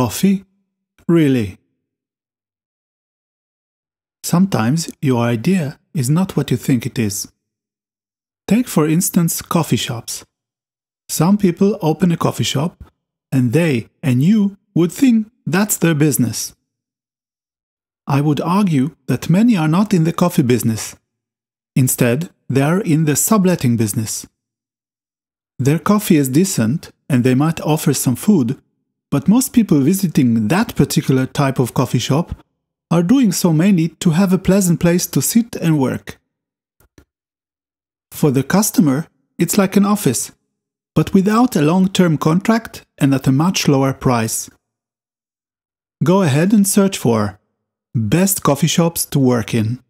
coffee? Really? Sometimes your idea is not what you think it is. Take, for instance, coffee shops. Some people open a coffee shop, and they and you would think that's their business. I would argue that many are not in the coffee business. Instead, they are in the subletting business. Their coffee is decent, and they might offer some food, but most people visiting that particular type of coffee shop are doing so mainly to have a pleasant place to sit and work. For the customer, it's like an office, but without a long term contract and at a much lower price. Go ahead and search for Best Coffee Shops to Work in.